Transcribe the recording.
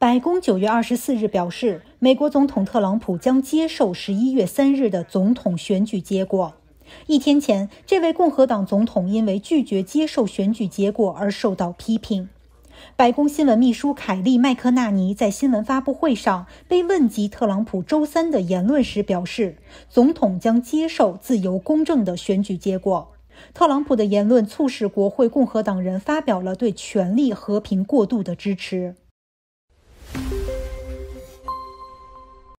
白宫九月二十四日表示，美国总统特朗普将接受十一月三日的总统选举结果。一天前，这位共和党总统因为拒绝接受选举结果而受到批评。白宫新闻秘书凯利·麦克纳尼在新闻发布会上被问及特朗普周三的言论时表示，总统将接受自由公正的选举结果。特朗普的言论促使国会共和党人发表了对权力和平过渡的支持。